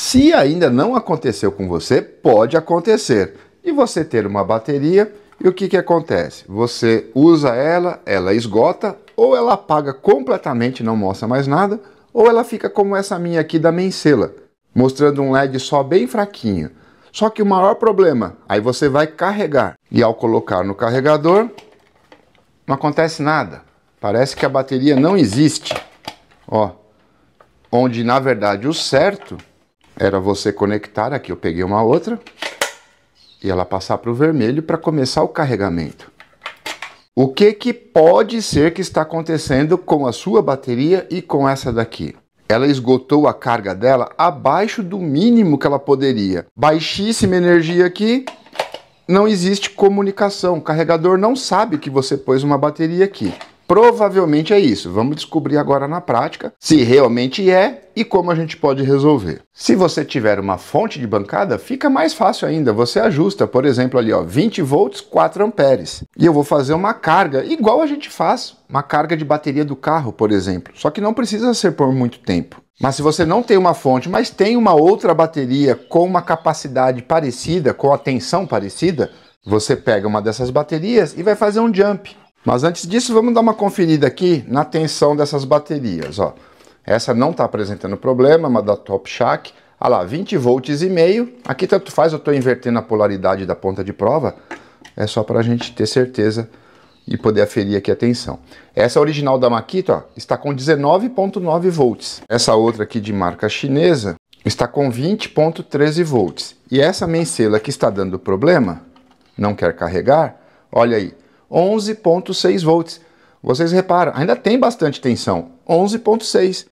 Se ainda não aconteceu com você, pode acontecer. E você ter uma bateria, e o que, que acontece? Você usa ela, ela esgota, ou ela apaga completamente, não mostra mais nada, ou ela fica como essa minha aqui da Mencela, mostrando um LED só bem fraquinho. Só que o maior problema, aí você vai carregar. E ao colocar no carregador, não acontece nada. Parece que a bateria não existe. Ó, onde na verdade o certo era você conectar, aqui eu peguei uma outra, e ela passar para o vermelho para começar o carregamento. O que, que pode ser que está acontecendo com a sua bateria e com essa daqui? Ela esgotou a carga dela abaixo do mínimo que ela poderia. Baixíssima energia aqui, não existe comunicação. O carregador não sabe que você pôs uma bateria aqui. Provavelmente é isso. Vamos descobrir agora na prática se realmente é e como a gente pode resolver. Se você tiver uma fonte de bancada, fica mais fácil ainda. Você ajusta, por exemplo, ali ó, 20 volts, 4 amperes. E eu vou fazer uma carga igual a gente faz, uma carga de bateria do carro, por exemplo. Só que não precisa ser por muito tempo. Mas se você não tem uma fonte, mas tem uma outra bateria com uma capacidade parecida, com a tensão parecida, você pega uma dessas baterias e vai fazer um jump. Mas antes disso, vamos dar uma conferida aqui na tensão dessas baterias. Ó. Essa não está apresentando problema, mas da Top Shack. Olha lá, 20 volts e meio. Aqui tanto tá, faz, eu estou invertendo a polaridade da ponta de prova. É só para a gente ter certeza e poder aferir aqui a tensão. Essa original da Makita ó, está com 19.9 volts. Essa outra aqui de marca chinesa está com 20.13 volts. E essa mensela que está dando problema, não quer carregar, olha aí, 11.6 volts. Vocês reparam, ainda tem bastante tensão, 11.6.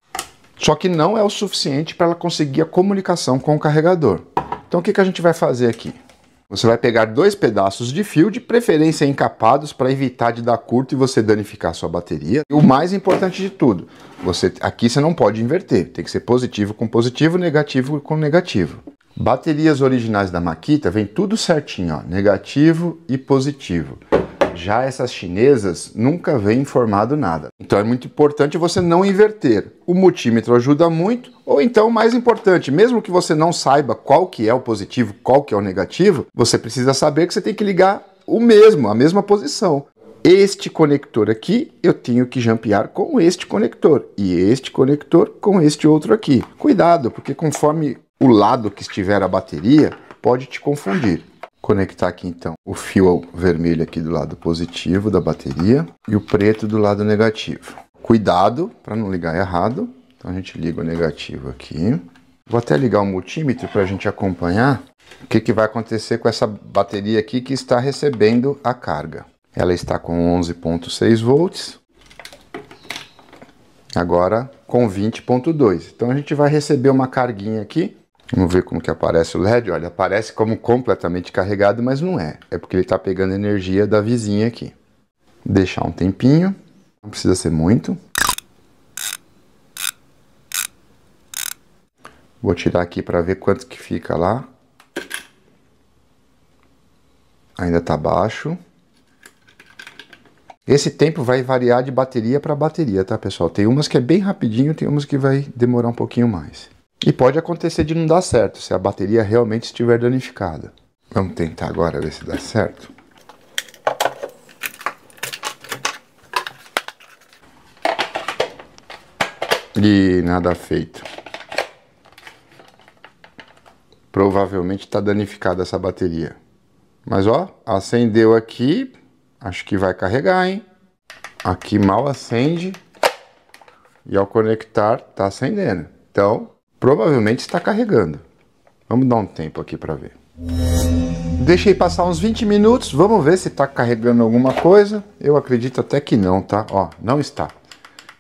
Só que não é o suficiente para ela conseguir a comunicação com o carregador. Então o que, que a gente vai fazer aqui? Você vai pegar dois pedaços de fio, de preferência encapados, para evitar de dar curto e você danificar sua bateria. E o mais importante de tudo, você aqui você não pode inverter, tem que ser positivo com positivo, negativo com negativo. Baterias originais da Makita vem tudo certinho, ó, negativo e positivo. Já essas chinesas nunca vem informado nada. Então é muito importante você não inverter. O multímetro ajuda muito, ou então, mais importante, mesmo que você não saiba qual que é o positivo, qual que é o negativo, você precisa saber que você tem que ligar o mesmo, a mesma posição. Este conector aqui, eu tenho que jampear com este conector, e este conector com este outro aqui. Cuidado, porque conforme o lado que estiver a bateria, pode te confundir conectar aqui então o fio vermelho aqui do lado positivo da bateria e o preto do lado negativo. Cuidado para não ligar errado. Então a gente liga o negativo aqui. Vou até ligar o multímetro para a gente acompanhar o que, que vai acontecer com essa bateria aqui que está recebendo a carga. Ela está com 11.6 volts, agora com 20.2. Então a gente vai receber uma carguinha aqui Vamos ver como que aparece o LED. Olha, aparece como completamente carregado, mas não é. É porque ele está pegando energia da vizinha aqui. Deixar um tempinho. Não precisa ser muito. Vou tirar aqui para ver quanto que fica lá. Ainda está baixo. Esse tempo vai variar de bateria para bateria, tá pessoal? Tem umas que é bem rapidinho, tem umas que vai demorar um pouquinho mais. E pode acontecer de não dar certo se a bateria realmente estiver danificada. Vamos tentar agora ver se dá certo. E nada feito. Provavelmente está danificada essa bateria. Mas ó, acendeu aqui. Acho que vai carregar, hein? Aqui mal acende. E ao conectar, está acendendo. Então, provavelmente está carregando. Vamos dar um tempo aqui para ver. Deixei passar uns 20 minutos, vamos ver se está carregando alguma coisa. Eu acredito até que não, tá? Ó, não está.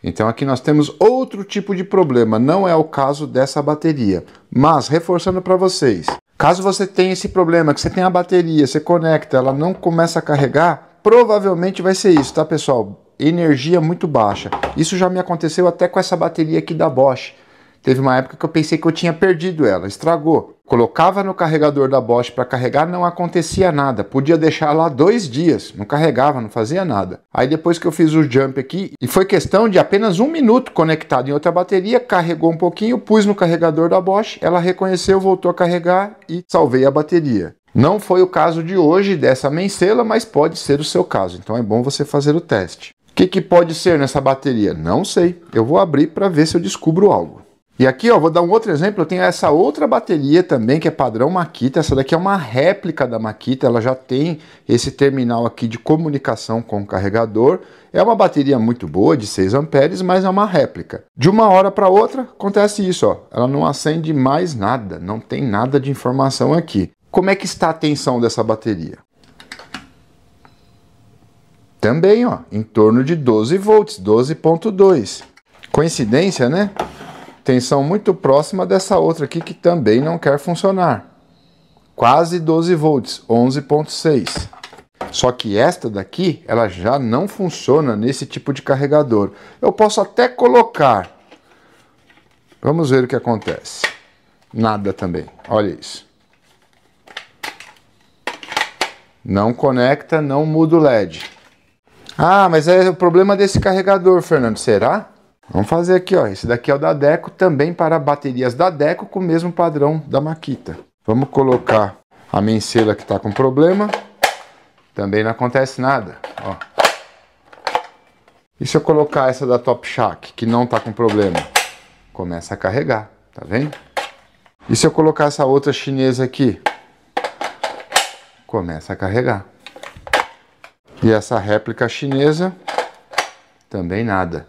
Então aqui nós temos outro tipo de problema, não é o caso dessa bateria. Mas, reforçando para vocês, caso você tenha esse problema, que você tem a bateria, você conecta, ela não começa a carregar, provavelmente vai ser isso, tá pessoal? Energia muito baixa. Isso já me aconteceu até com essa bateria aqui da Bosch. Teve uma época que eu pensei que eu tinha perdido ela, estragou. Colocava no carregador da Bosch para carregar, não acontecia nada. Podia deixar lá dois dias, não carregava, não fazia nada. Aí depois que eu fiz o jump aqui, e foi questão de apenas um minuto conectado em outra bateria, carregou um pouquinho, pus no carregador da Bosch, ela reconheceu, voltou a carregar e salvei a bateria. Não foi o caso de hoje dessa mensela, mas pode ser o seu caso. Então é bom você fazer o teste. O que, que pode ser nessa bateria? Não sei. Eu vou abrir para ver se eu descubro algo. E aqui, ó, vou dar um outro exemplo. Eu tenho essa outra bateria também, que é padrão Makita. Essa daqui é uma réplica da Makita. Ela já tem esse terminal aqui de comunicação com o carregador. É uma bateria muito boa, de 6 amperes, mas é uma réplica. De uma hora para outra, acontece isso, ó. Ela não acende mais nada. Não tem nada de informação aqui. Como é que está a tensão dessa bateria? Também, ó, em torno de 12 volts, 12.2. Coincidência, né? tensão muito próxima dessa outra aqui que também não quer funcionar. Quase 12 volts, 11.6. Só que esta daqui, ela já não funciona nesse tipo de carregador. Eu posso até colocar. Vamos ver o que acontece. Nada também, olha isso. Não conecta, não muda o LED. Ah, mas é o problema desse carregador, Fernando. Será? Vamos fazer aqui, ó. Esse daqui é o da Deco, também para baterias da Deco com o mesmo padrão da Makita. Vamos colocar a mensela que está com problema. Também não acontece nada, ó. E se eu colocar essa da Top Shack, que não está com problema? Começa a carregar, tá vendo? E se eu colocar essa outra chinesa aqui? Começa a carregar. E essa réplica chinesa? Também nada.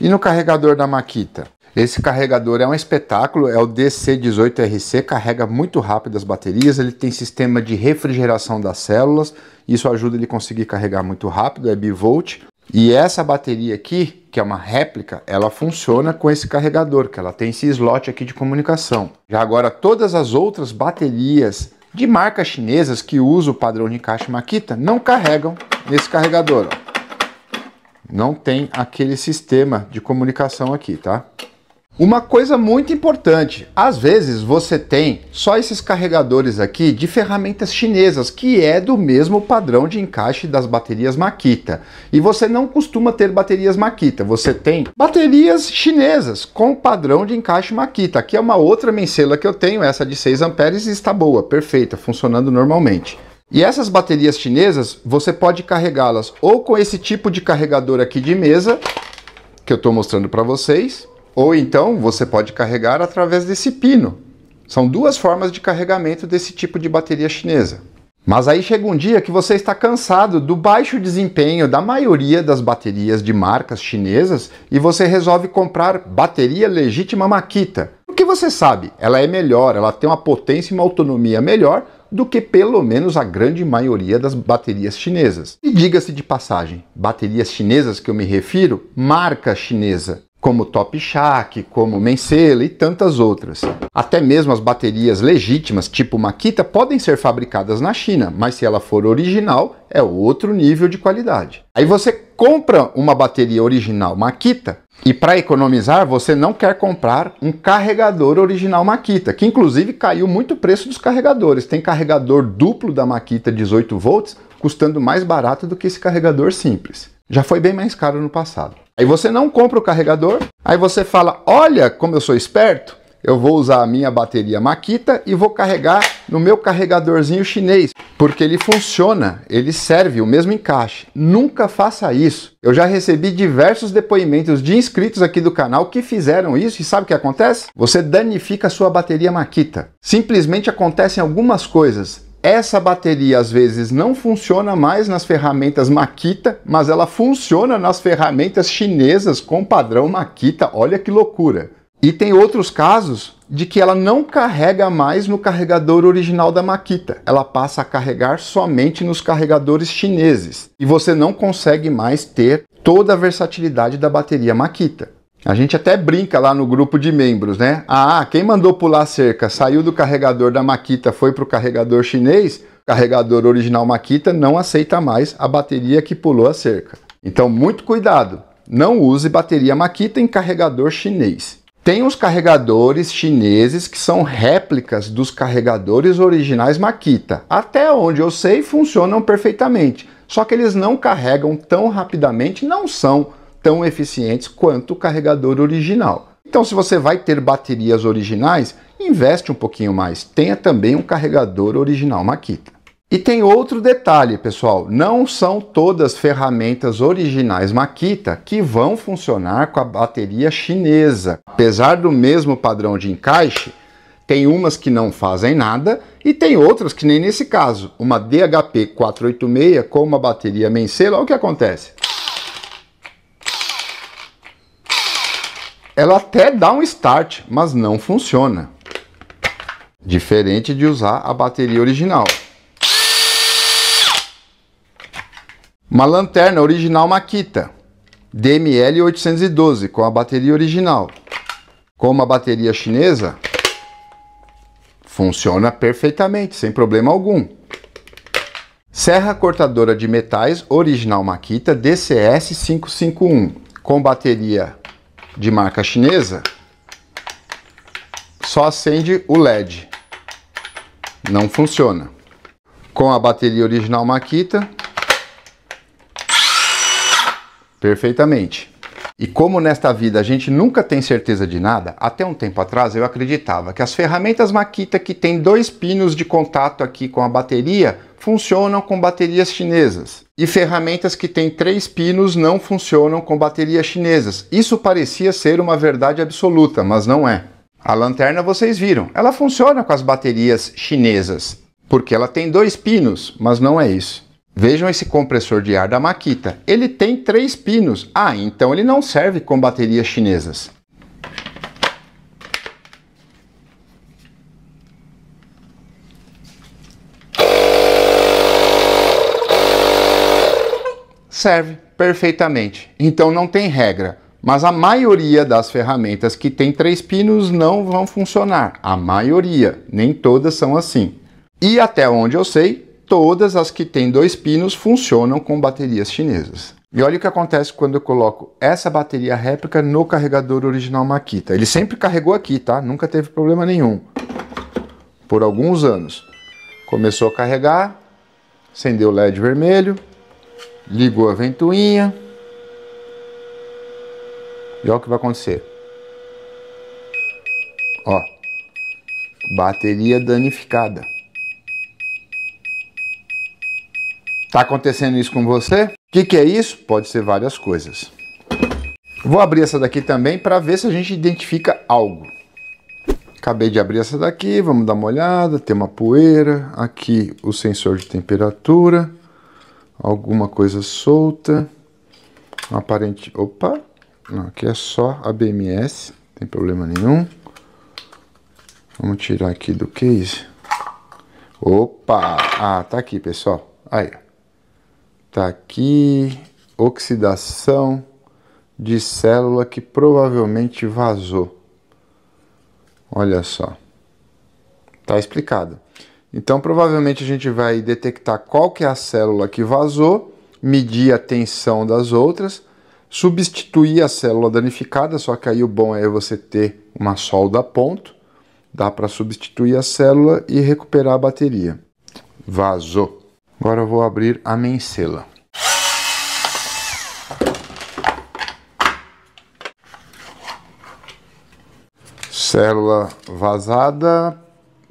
E no carregador da Makita? Esse carregador é um espetáculo, é o DC18RC, carrega muito rápido as baterias, ele tem sistema de refrigeração das células, isso ajuda ele a conseguir carregar muito rápido, é bivolt. E essa bateria aqui, que é uma réplica, ela funciona com esse carregador, que ela tem esse slot aqui de comunicação. Já agora, todas as outras baterias de marcas chinesas que usam o padrão de encaixe Makita não carregam nesse carregador. Ó não tem aquele sistema de comunicação aqui, tá? Uma coisa muito importante, às vezes você tem só esses carregadores aqui de ferramentas chinesas, que é do mesmo padrão de encaixe das baterias Makita. E você não costuma ter baterias Makita, você tem baterias chinesas com padrão de encaixe Makita. Aqui é uma outra mensela que eu tenho, essa de 6 amperes e está boa, perfeita, funcionando normalmente. E essas baterias chinesas, você pode carregá-las ou com esse tipo de carregador aqui de mesa, que eu estou mostrando para vocês, ou então você pode carregar através desse pino. São duas formas de carregamento desse tipo de bateria chinesa. Mas aí chega um dia que você está cansado do baixo desempenho da maioria das baterias de marcas chinesas e você resolve comprar bateria legítima Makita. Porque você sabe, ela é melhor, ela tem uma potência e uma autonomia melhor, do que pelo menos a grande maioria das baterias chinesas. E diga-se de passagem, baterias chinesas que eu me refiro, marca chinesa, como Top Shack, como Mencela e tantas outras. Até mesmo as baterias legítimas, tipo Makita, podem ser fabricadas na China, mas se ela for original, é outro nível de qualidade. Aí você compra uma bateria original Makita, e para economizar, você não quer comprar um carregador original Makita, que inclusive caiu muito o preço dos carregadores. Tem carregador duplo da Makita 18 volts custando mais barato do que esse carregador simples. Já foi bem mais caro no passado. Aí você não compra o carregador, aí você fala: "Olha como eu sou esperto, eu vou usar a minha bateria Makita e vou carregar no meu carregadorzinho chinês, porque ele funciona, ele serve o mesmo encaixe. Nunca faça isso. Eu já recebi diversos depoimentos de inscritos aqui do canal que fizeram isso e sabe o que acontece? Você danifica a sua bateria Makita. Simplesmente acontecem algumas coisas. Essa bateria às vezes não funciona mais nas ferramentas Makita, mas ela funciona nas ferramentas chinesas com padrão Makita. Olha que loucura. E tem outros casos de que ela não carrega mais no carregador original da Makita. Ela passa a carregar somente nos carregadores chineses. E você não consegue mais ter toda a versatilidade da bateria Makita. A gente até brinca lá no grupo de membros, né? Ah, quem mandou pular a cerca saiu do carregador da Makita, foi para o carregador chinês, carregador original Makita não aceita mais a bateria que pulou a cerca. Então, muito cuidado! Não use bateria Makita em carregador chinês. Tem os carregadores chineses que são réplicas dos carregadores originais Makita. Até onde eu sei, funcionam perfeitamente. Só que eles não carregam tão rapidamente, não são tão eficientes quanto o carregador original. Então, se você vai ter baterias originais, investe um pouquinho mais. Tenha também um carregador original Makita. E tem outro detalhe, pessoal: não são todas ferramentas originais Makita que vão funcionar com a bateria chinesa. Apesar do mesmo padrão de encaixe, tem umas que não fazem nada e tem outras que nem nesse caso. Uma DHP 486 com uma bateria mensela. olha o que acontece. Ela até dá um start, mas não funciona. Diferente de usar a bateria original. Uma lanterna original Makita DML 812 com a bateria original. com uma bateria chinesa, funciona perfeitamente, sem problema algum. Serra cortadora de metais original Makita DCS 551 com bateria de marca chinesa. Só acende o LED. Não funciona. Com a bateria original Makita Perfeitamente. E como nesta vida a gente nunca tem certeza de nada, até um tempo atrás eu acreditava que as ferramentas Makita que tem dois pinos de contato aqui com a bateria funcionam com baterias chinesas. E ferramentas que têm três pinos não funcionam com baterias chinesas. Isso parecia ser uma verdade absoluta, mas não é. A lanterna vocês viram, ela funciona com as baterias chinesas, porque ela tem dois pinos, mas não é isso. Vejam esse compressor de ar da Makita. Ele tem três pinos. Ah, então ele não serve com baterias chinesas. Serve perfeitamente. Então não tem regra. Mas a maioria das ferramentas que tem três pinos não vão funcionar. A maioria. Nem todas são assim. E até onde eu sei, todas as que têm dois pinos funcionam com baterias chinesas. E olha o que acontece quando eu coloco essa bateria réplica no carregador original Makita. Ele sempre carregou aqui, tá? Nunca teve problema nenhum. Por alguns anos. Começou a carregar, acendeu o LED vermelho, ligou a ventoinha. E olha o que vai acontecer. Ó, bateria danificada. Tá acontecendo isso com você? O que, que é isso? Pode ser várias coisas. Vou abrir essa daqui também para ver se a gente identifica algo. Acabei de abrir essa daqui, vamos dar uma olhada. Tem uma poeira, aqui o sensor de temperatura, alguma coisa solta. Aparente. Opa! Não, aqui é só a BMS, não tem problema nenhum. Vamos tirar aqui do case. Opa! Ah, tá aqui, pessoal. Aí, ó. Tá aqui. Oxidação de célula que provavelmente vazou. Olha só. tá explicado. Então, provavelmente a gente vai detectar qual que é a célula que vazou, medir a tensão das outras, substituir a célula danificada, só que aí o bom é você ter uma solda a ponto, dá para substituir a célula e recuperar a bateria. Vazou. Agora eu vou abrir a mensela. Célula vazada,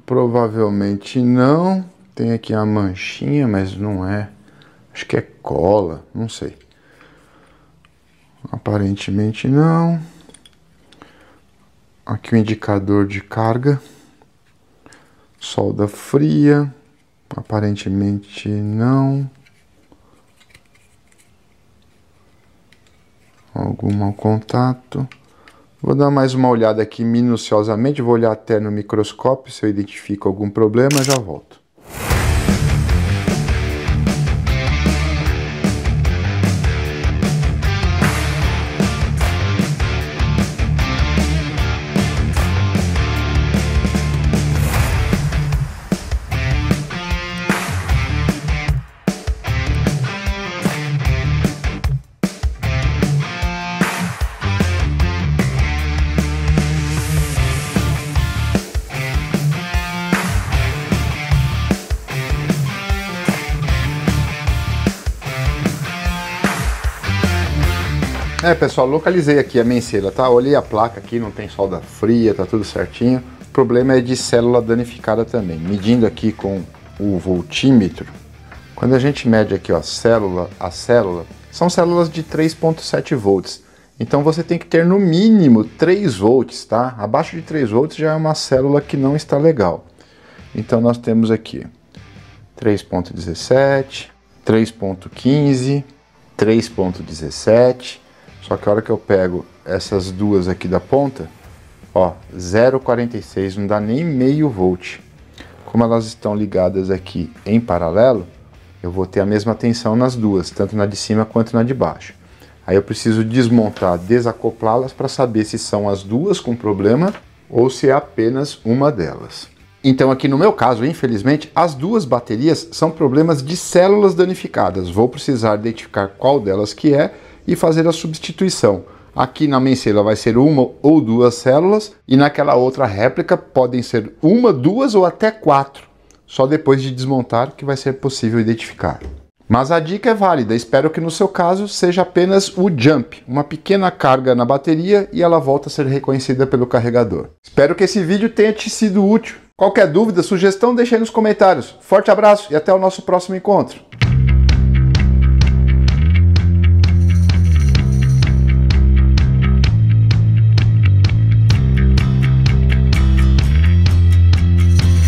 provavelmente não. Tem aqui a manchinha, mas não é. Acho que é cola, não sei. Aparentemente não. Aqui o indicador de carga. Solda fria. Aparentemente não. Algum mau contato. Vou dar mais uma olhada aqui minuciosamente, vou olhar até no microscópio, se eu identifico algum problema, já volto. É, pessoal, localizei aqui a menseira, tá? Olhei a placa aqui, não tem solda fria, tá tudo certinho. O problema é de célula danificada também. Medindo aqui com o voltímetro, quando a gente mede aqui, ó, célula a célula, são células de 3.7 volts. Então você tem que ter no mínimo 3 volts, tá? Abaixo de 3 volts já é uma célula que não está legal. Então nós temos aqui 3.17, 3.15, 3.17, só que a hora que eu pego essas duas aqui da ponta, ó, 0,46, não dá nem meio volt. Como elas estão ligadas aqui em paralelo, eu vou ter a mesma tensão nas duas, tanto na de cima quanto na de baixo. Aí eu preciso desmontar, desacoplá-las para saber se são as duas com problema ou se é apenas uma delas. Então aqui no meu caso, infelizmente, as duas baterias são problemas de células danificadas. Vou precisar identificar qual delas que é e fazer a substituição. Aqui na mensela vai ser uma ou duas células e naquela outra réplica podem ser uma, duas ou até quatro. Só depois de desmontar que vai ser possível identificar. Mas a dica é válida, espero que no seu caso seja apenas o jump, uma pequena carga na bateria e ela volta a ser reconhecida pelo carregador. Espero que esse vídeo tenha te sido útil. Qualquer dúvida, sugestão, deixe aí nos comentários. Forte abraço e até o nosso próximo encontro.